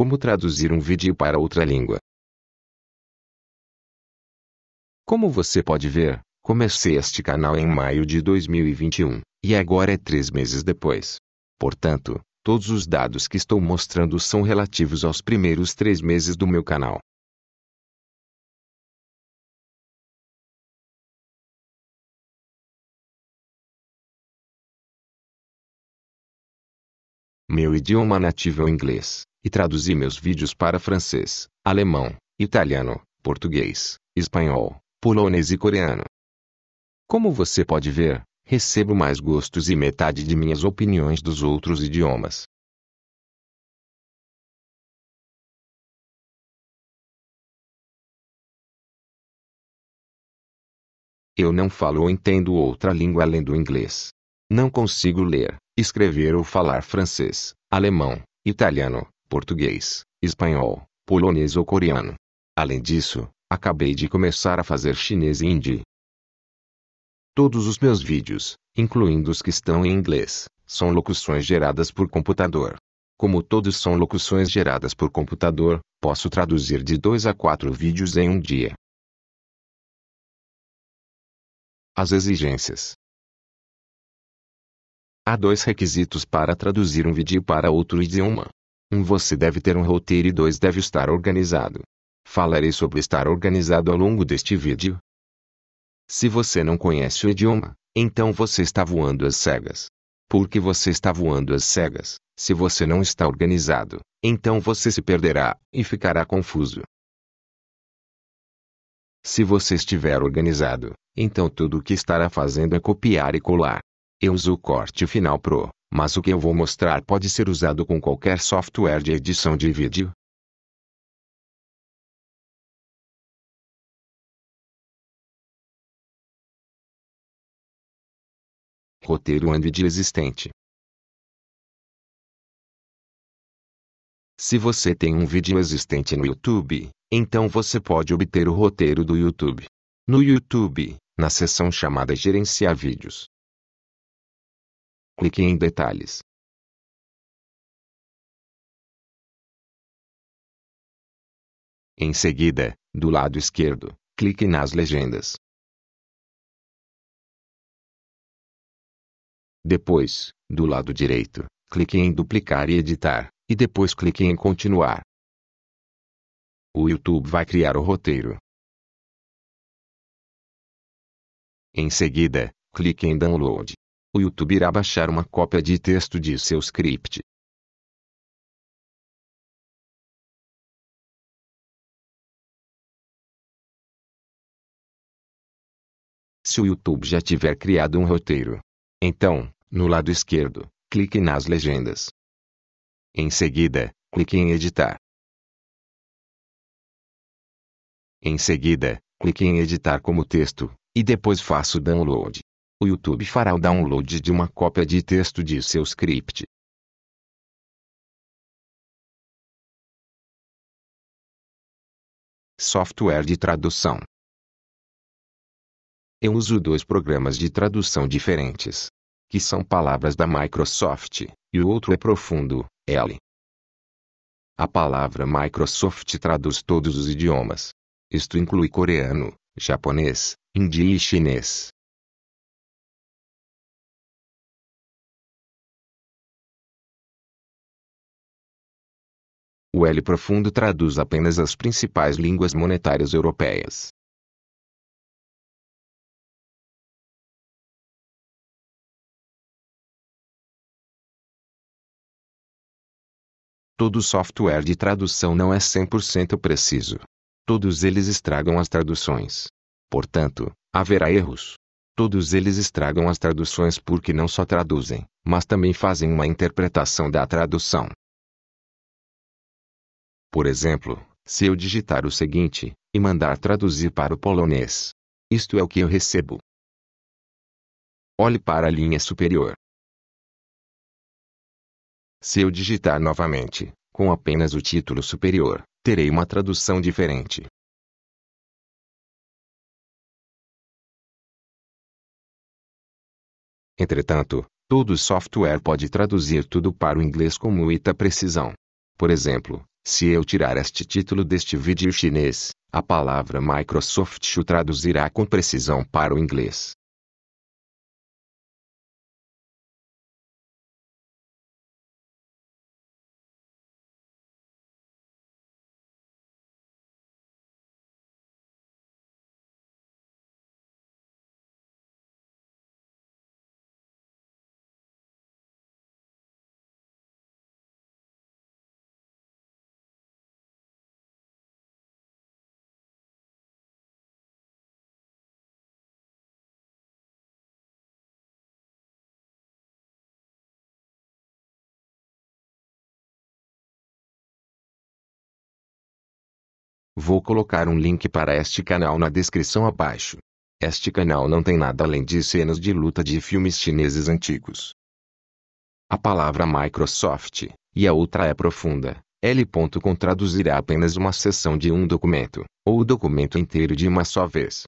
Como traduzir um vídeo para outra língua? Como você pode ver, comecei este canal em maio de 2021, e agora é três meses depois. Portanto, todos os dados que estou mostrando são relativos aos primeiros três meses do meu canal. Meu idioma nativo é o inglês e traduzi meus vídeos para francês, alemão, italiano, português, espanhol, polonês e coreano. Como você pode ver, recebo mais gostos e metade de minhas opiniões dos outros idiomas. Eu não falo ou entendo outra língua além do inglês. Não consigo ler, escrever ou falar francês, alemão, italiano, português, espanhol, polonês ou coreano. Além disso, acabei de começar a fazer chinês e hindi. Todos os meus vídeos, incluindo os que estão em inglês, são locuções geradas por computador. Como todos são locuções geradas por computador, posso traduzir de 2 a 4 vídeos em um dia. As exigências. Há dois requisitos para traduzir um vídeo para outro idioma. Um você deve ter um roteiro e dois deve estar organizado. Falarei sobre estar organizado ao longo deste vídeo. Se você não conhece o idioma, então você está voando às cegas. Porque você está voando às cegas, se você não está organizado, então você se perderá e ficará confuso. Se você estiver organizado, então tudo o que estará fazendo é copiar e colar. Eu uso o corte final Pro mas o que eu vou mostrar pode ser usado com qualquer software de edição de vídeo. Roteiro Android existente. Se você tem um vídeo existente no YouTube, então você pode obter o roteiro do YouTube. No YouTube, na seção chamada Gerenciar Vídeos, Clique em detalhes. Em seguida, do lado esquerdo, clique nas legendas. Depois, do lado direito, clique em duplicar e editar, e depois clique em continuar. O YouTube vai criar o roteiro. Em seguida, clique em download o YouTube irá baixar uma cópia de texto de seu script. Se o YouTube já tiver criado um roteiro, então, no lado esquerdo, clique nas legendas. Em seguida, clique em editar. Em seguida, clique em editar como texto, e depois faça o download o YouTube fará o download de uma cópia de texto de seu script. Software de tradução. Eu uso dois programas de tradução diferentes, que são palavras da Microsoft, e o outro é Profundo, L. A palavra Microsoft traduz todos os idiomas. Isto inclui coreano, japonês, hindi e chinês. O L profundo traduz apenas as principais línguas monetárias europeias. Todo software de tradução não é 100% preciso. Todos eles estragam as traduções. Portanto, haverá erros. Todos eles estragam as traduções porque não só traduzem, mas também fazem uma interpretação da tradução. Por exemplo, se eu digitar o seguinte, e mandar traduzir para o polonês. Isto é o que eu recebo. Olhe para a linha superior. Se eu digitar novamente, com apenas o título superior, terei uma tradução diferente. Entretanto, todo software pode traduzir tudo para o inglês com muita precisão. Por exemplo, se eu tirar este título deste vídeo chinês, a palavra Microsoft o traduzirá com precisão para o inglês. Vou colocar um link para este canal na descrição abaixo. Este canal não tem nada além de cenas de luta de filmes chineses antigos. A palavra Microsoft, e a outra é profunda. L. Com traduzirá apenas uma seção de um documento, ou o documento inteiro de uma só vez.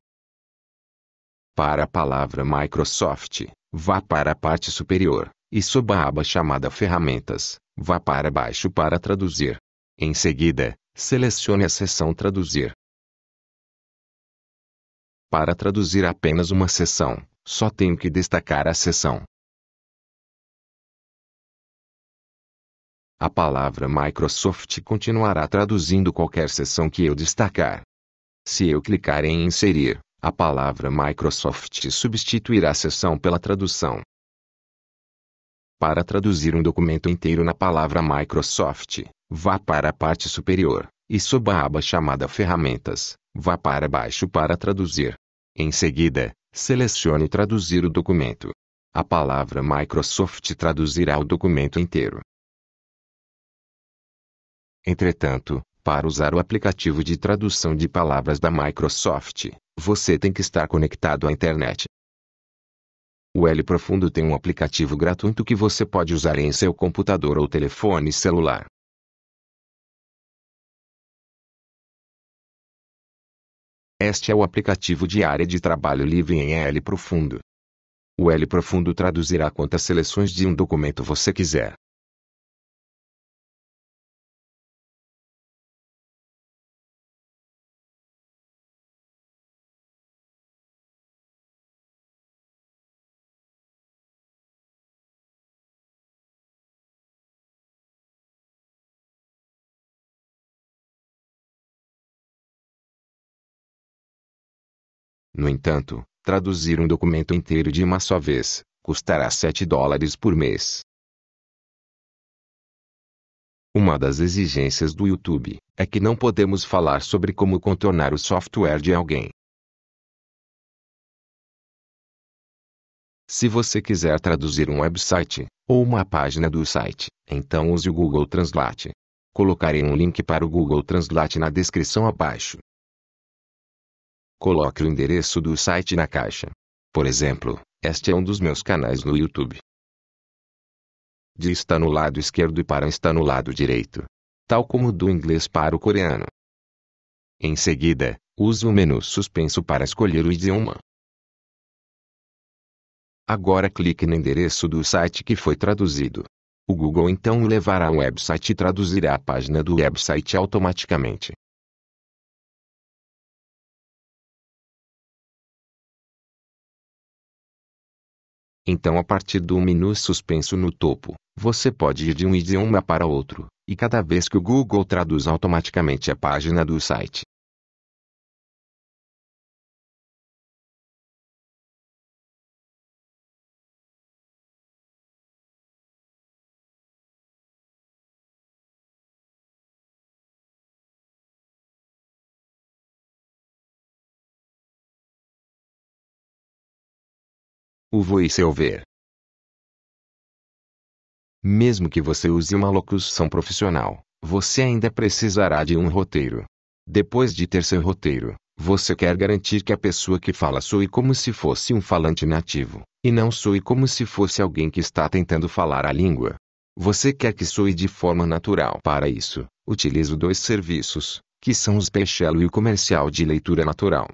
Para a palavra Microsoft, vá para a parte superior, e sob a aba chamada Ferramentas, vá para baixo para traduzir. Em seguida, Selecione a seção Traduzir. Para traduzir apenas uma seção, só tenho que destacar a seção. A palavra Microsoft continuará traduzindo qualquer seção que eu destacar. Se eu clicar em Inserir, a palavra Microsoft substituirá a seção pela tradução. Para traduzir um documento inteiro na palavra Microsoft, vá para a parte superior, e sob a aba chamada Ferramentas, vá para baixo para traduzir. Em seguida, selecione Traduzir o documento. A palavra Microsoft traduzirá o documento inteiro. Entretanto, para usar o aplicativo de tradução de palavras da Microsoft, você tem que estar conectado à internet. O L Profundo tem um aplicativo gratuito que você pode usar em seu computador ou telefone celular. Este é o aplicativo de área de trabalho livre em L Profundo. O L Profundo traduzirá quantas seleções de um documento você quiser. No entanto, traduzir um documento inteiro de uma só vez custará 7 dólares por mês. Uma das exigências do YouTube é que não podemos falar sobre como contornar o software de alguém. Se você quiser traduzir um website ou uma página do site, então use o Google Translate. Colocarei um link para o Google Translate na descrição abaixo. Coloque o endereço do site na caixa. Por exemplo, este é um dos meus canais no YouTube. De está no lado esquerdo para está no lado direito. Tal como do inglês para o coreano. Em seguida, use o menu suspenso para escolher o idioma. Agora clique no endereço do site que foi traduzido. O Google então o levará ao website e traduzirá a página do website automaticamente. Então, a partir do menu suspenso no topo, você pode ir de um idioma para outro, e cada vez que o Google traduz automaticamente a página do site, o voiceover. Mesmo que você use uma locução profissional, você ainda precisará de um roteiro. Depois de ter seu roteiro, você quer garantir que a pessoa que fala soe como se fosse um falante nativo, e não soe como se fosse alguém que está tentando falar a língua. Você quer que soe de forma natural. Para isso, utilizo dois serviços, que são o Special e o Comercial de Leitura Natural.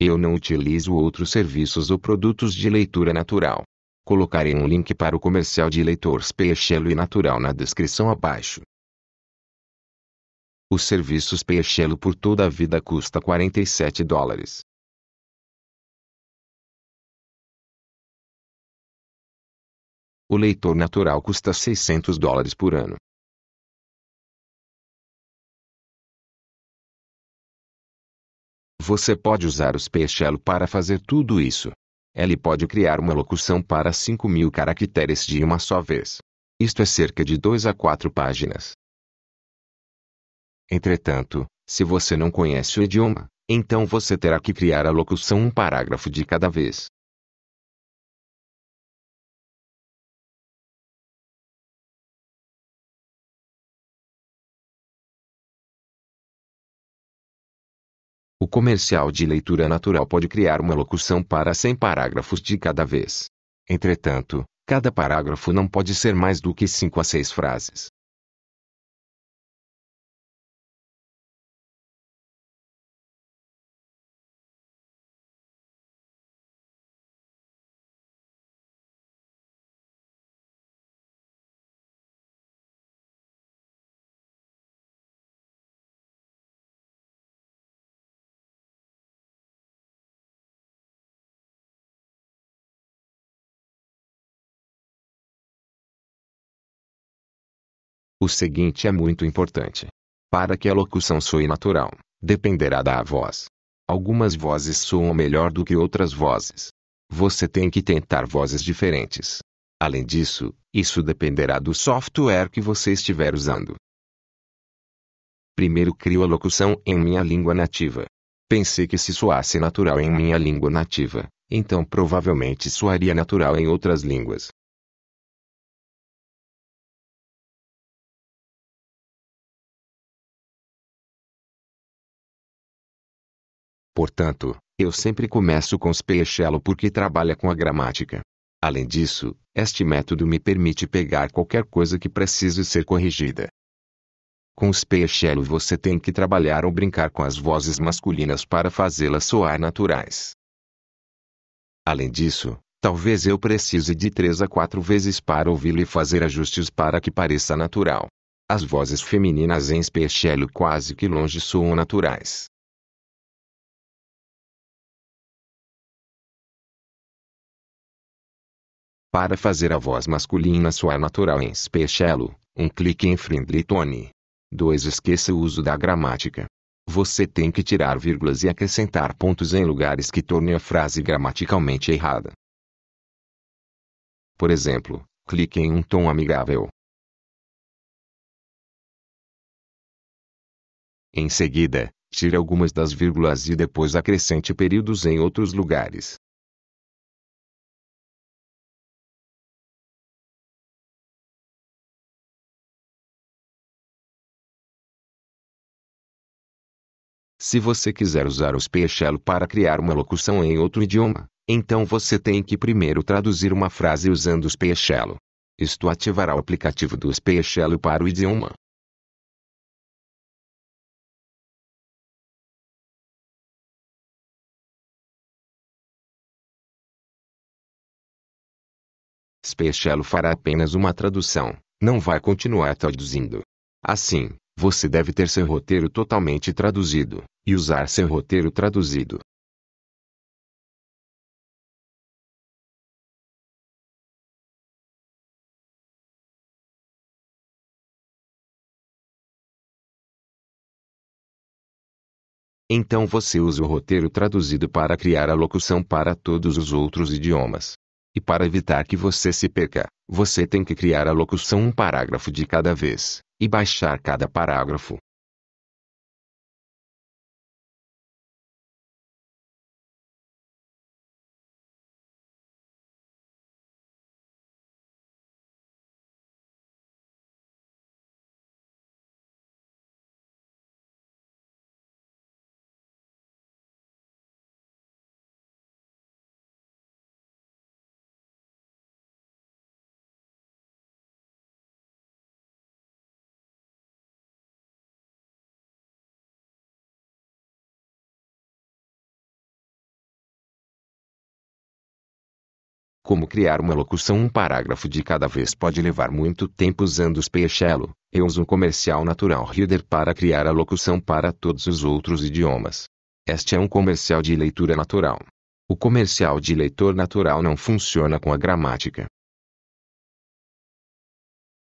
Eu não utilizo outros serviços ou produtos de leitura natural. Colocarei um link para o comercial de leitor Special e Natural na descrição abaixo. Os serviços Special por toda a vida custa 47 dólares. O leitor natural custa 600 dólares por ano. Você pode usar o Special para fazer tudo isso. Ele pode criar uma locução para 5 mil caracteres de uma só vez. Isto é cerca de 2 a 4 páginas. Entretanto, se você não conhece o idioma, então você terá que criar a locução um parágrafo de cada vez. O comercial de leitura natural pode criar uma locução para 100 parágrafos de cada vez. Entretanto, cada parágrafo não pode ser mais do que 5 a 6 frases. O seguinte é muito importante. Para que a locução soe natural, dependerá da voz. Algumas vozes soam melhor do que outras vozes. Você tem que tentar vozes diferentes. Além disso, isso dependerá do software que você estiver usando. Primeiro crio a locução em minha língua nativa. Pensei que se soasse natural em minha língua nativa, então provavelmente soaria natural em outras línguas. Portanto, eu sempre começo com Speichelo porque trabalha com a gramática. Além disso, este método me permite pegar qualquer coisa que precise ser corrigida. Com Speichelo você tem que trabalhar ou brincar com as vozes masculinas para fazê-las soar naturais. Além disso, talvez eu precise de três a quatro vezes para ouvi-lo e fazer ajustes para que pareça natural. As vozes femininas em Speichelo quase que longe soam naturais. Para fazer a voz masculina soar natural em Specialo, um clique em Friendly 2. Esqueça o uso da gramática. Você tem que tirar vírgulas e acrescentar pontos em lugares que tornem a frase gramaticalmente errada. Por exemplo, clique em um tom amigável. Em seguida, tire algumas das vírgulas e depois acrescente períodos em outros lugares. Se você quiser usar o Spechelo para criar uma locução em outro idioma, então você tem que primeiro traduzir uma frase usando o Spechelo. Isto ativará o aplicativo do Spechelo para o idioma. Spechelo fará apenas uma tradução, não vai continuar traduzindo. Assim, você deve ter seu roteiro totalmente traduzido, e usar seu roteiro traduzido. Então você usa o roteiro traduzido para criar a locução para todos os outros idiomas. E para evitar que você se perca, você tem que criar a locução um parágrafo de cada vez, e baixar cada parágrafo, Como criar uma locução um parágrafo de cada vez pode levar muito tempo usando os Peixelo, eu uso o comercial natural Reader para criar a locução para todos os outros idiomas. Este é um comercial de leitura natural. O comercial de leitor natural não funciona com a gramática.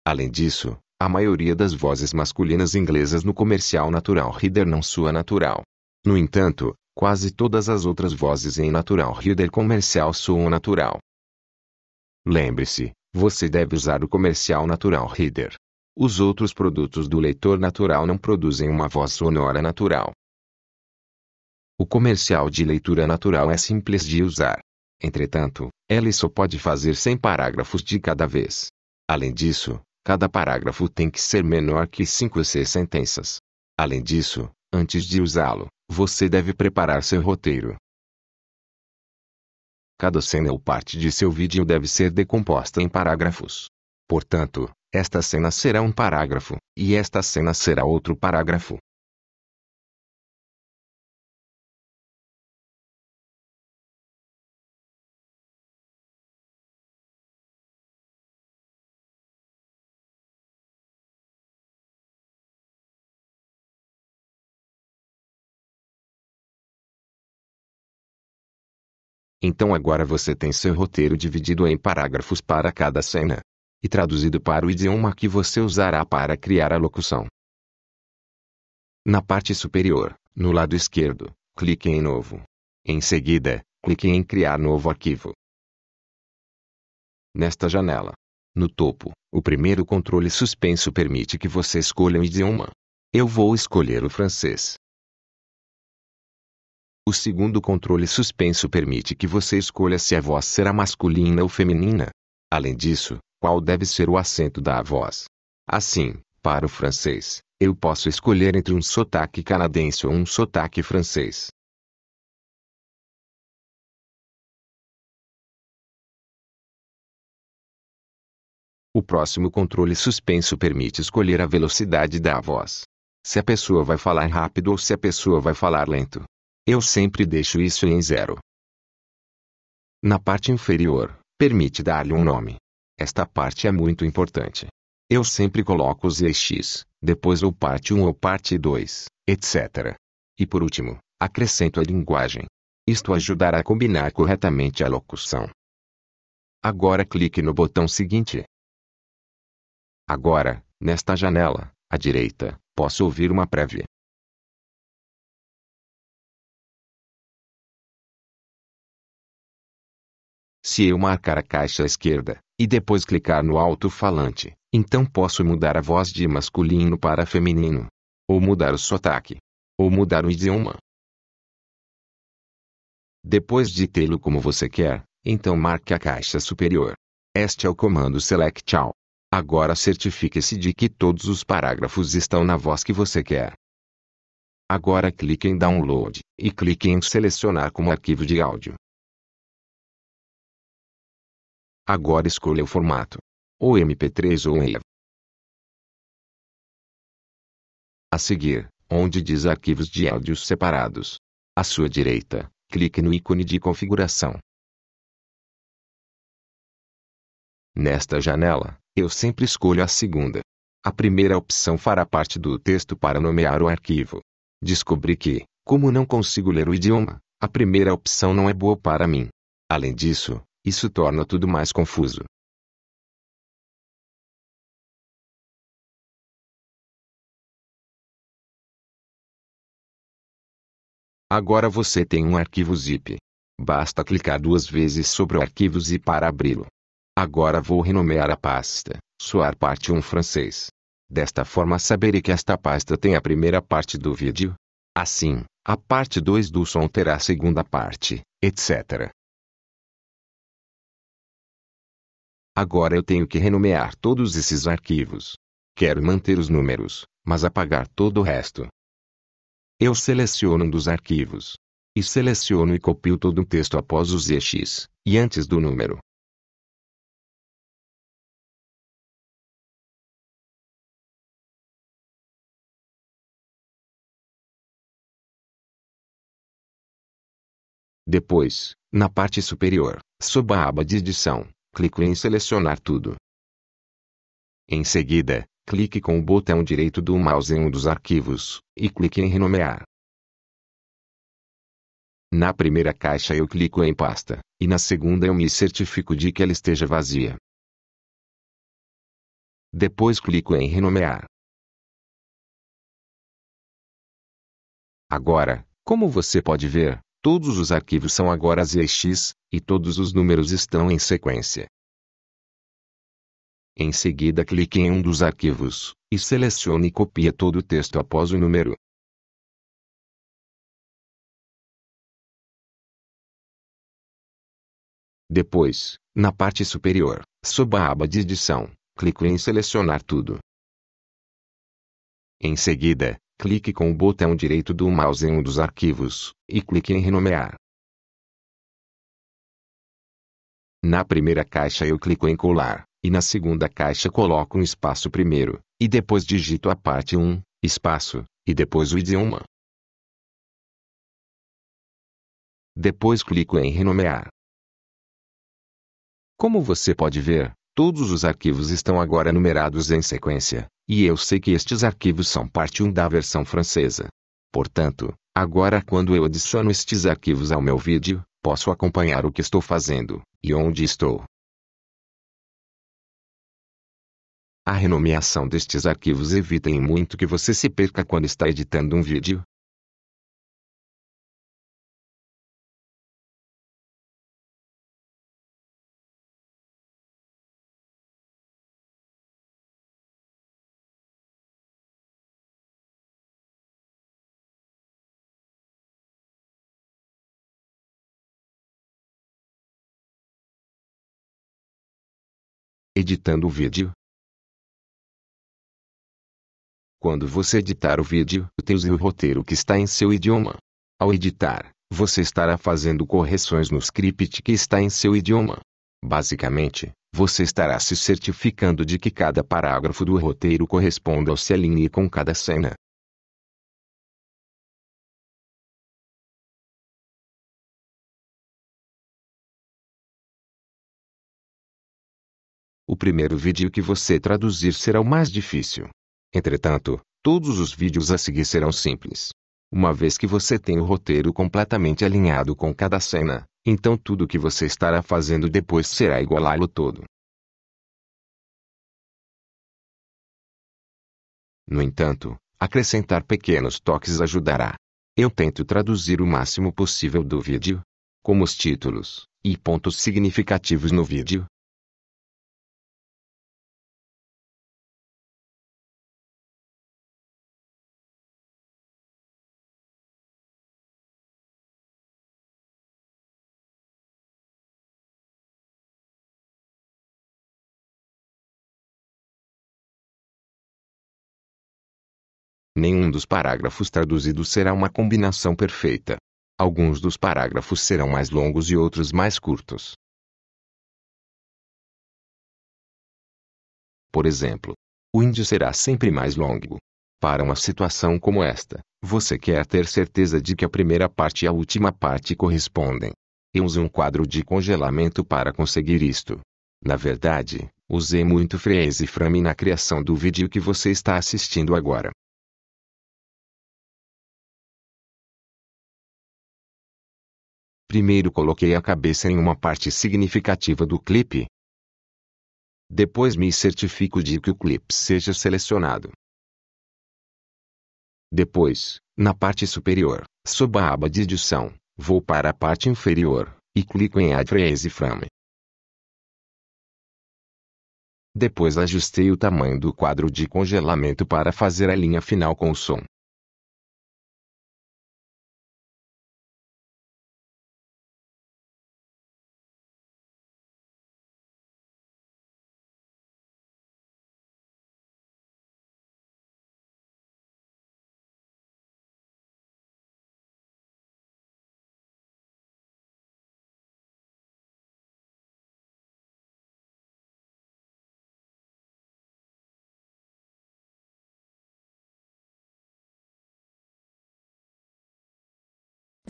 Além disso, a maioria das vozes masculinas inglesas no comercial natural Reader não soa natural. No entanto, quase todas as outras vozes em natural Reader comercial soam natural. Lembre-se, você deve usar o comercial natural reader. Os outros produtos do leitor natural não produzem uma voz sonora natural. O comercial de leitura natural é simples de usar. Entretanto, ela só pode fazer 100 parágrafos de cada vez. Além disso, cada parágrafo tem que ser menor que 5 ou 6 sentenças. Além disso, antes de usá-lo, você deve preparar seu roteiro. Cada cena ou parte de seu vídeo deve ser decomposta em parágrafos. Portanto, esta cena será um parágrafo, e esta cena será outro parágrafo, Então agora você tem seu roteiro dividido em parágrafos para cada cena e traduzido para o idioma que você usará para criar a locução. Na parte superior, no lado esquerdo, clique em Novo. Em seguida, clique em Criar novo arquivo. Nesta janela, no topo, o primeiro controle suspenso permite que você escolha o idioma. Eu vou escolher o francês. O segundo controle suspenso permite que você escolha se a voz será masculina ou feminina. Além disso, qual deve ser o acento da voz. Assim, para o francês, eu posso escolher entre um sotaque canadense ou um sotaque francês. O próximo controle suspenso permite escolher a velocidade da voz. Se a pessoa vai falar rápido ou se a pessoa vai falar lento. Eu sempre deixo isso em zero. Na parte inferior, permite dar-lhe um nome. Esta parte é muito importante. Eu sempre coloco os EX, depois ou parte 1 ou parte 2, etc. E por último, acrescento a linguagem. Isto ajudará a combinar corretamente a locução. Agora clique no botão seguinte. Agora, nesta janela, à direita, posso ouvir uma prévia. Se eu marcar a caixa esquerda, e depois clicar no alto-falante, então posso mudar a voz de masculino para feminino. Ou mudar o sotaque. Ou mudar o idioma. Depois de tê-lo como você quer, então marque a caixa superior. Este é o comando Select All. Agora certifique-se de que todos os parágrafos estão na voz que você quer. Agora clique em Download e clique em Selecionar como arquivo de áudio. Agora escolha o formato. Ou MP3 ou WAV. A seguir, onde diz arquivos de áudios separados. À sua direita, clique no ícone de configuração. Nesta janela, eu sempre escolho a segunda. A primeira opção fará parte do texto para nomear o arquivo. Descobri que, como não consigo ler o idioma, a primeira opção não é boa para mim. Além disso, isso torna tudo mais confuso. Agora você tem um arquivo zip. Basta clicar duas vezes sobre o arquivo zip para abri-lo. Agora vou renomear a pasta, soar parte 1 francês. Desta forma saberei que esta pasta tem a primeira parte do vídeo. Assim, a parte 2 do som terá a segunda parte, etc. Agora eu tenho que renomear todos esses arquivos. Quero manter os números, mas apagar todo o resto. Eu seleciono um dos arquivos. E seleciono e copio todo o texto após o ZX, e antes do número. Depois, na parte superior, sob a aba de edição, clico em Selecionar tudo. Em seguida, clique com o botão direito do mouse em um dos arquivos, e clique em Renomear. Na primeira caixa eu clico em Pasta, e na segunda eu me certifico de que ela esteja vazia. Depois clico em Renomear. Agora, como você pode ver, Todos os arquivos são agora ZX, e todos os números estão em sequência. Em seguida clique em um dos arquivos, e selecione e copie todo o texto após o número. Depois, na parte superior, sob a aba de edição, clique em selecionar tudo. Em seguida, clique com o botão direito do mouse em um dos arquivos, e clique em Renomear. Na primeira caixa eu clico em Colar, e na segunda caixa coloco um espaço primeiro, e depois digito a parte 1, espaço, e depois o idioma. Depois clico em Renomear. Como você pode ver, Todos os arquivos estão agora numerados em sequência, e eu sei que estes arquivos são parte 1 da versão francesa. Portanto, agora quando eu adiciono estes arquivos ao meu vídeo, posso acompanhar o que estou fazendo e onde estou. A renomeação destes arquivos evita em muito que você se perca quando está editando um vídeo, editando o vídeo. Quando você editar o vídeo, use o roteiro que está em seu idioma. Ao editar, você estará fazendo correções no script que está em seu idioma. Basicamente, você estará se certificando de que cada parágrafo do roteiro corresponde ao se alinhe com cada cena. O primeiro vídeo que você traduzir será o mais difícil. Entretanto, todos os vídeos a seguir serão simples. Uma vez que você tem o roteiro completamente alinhado com cada cena, então tudo o que você estará fazendo depois será igualá-lo todo. No entanto, acrescentar pequenos toques ajudará. Eu tento traduzir o máximo possível do vídeo, como os títulos e pontos significativos no vídeo, Nenhum dos parágrafos traduzidos será uma combinação perfeita. Alguns dos parágrafos serão mais longos e outros mais curtos. Por exemplo, o índio será sempre mais longo. Para uma situação como esta, você quer ter certeza de que a primeira parte e a última parte correspondem. Eu uso um quadro de congelamento para conseguir isto. Na verdade, usei muito freeze frame na criação do vídeo que você está assistindo agora. Primeiro coloquei a cabeça em uma parte significativa do clipe. Depois me certifico de que o clipe seja selecionado. Depois, na parte superior, sob a aba de edição, vou para a parte inferior e clico em Add Phrase Frame. Depois ajustei o tamanho do quadro de congelamento para fazer a linha final com o som.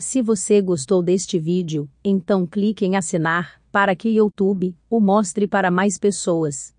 Se você gostou deste vídeo, então clique em assinar, para que YouTube o mostre para mais pessoas.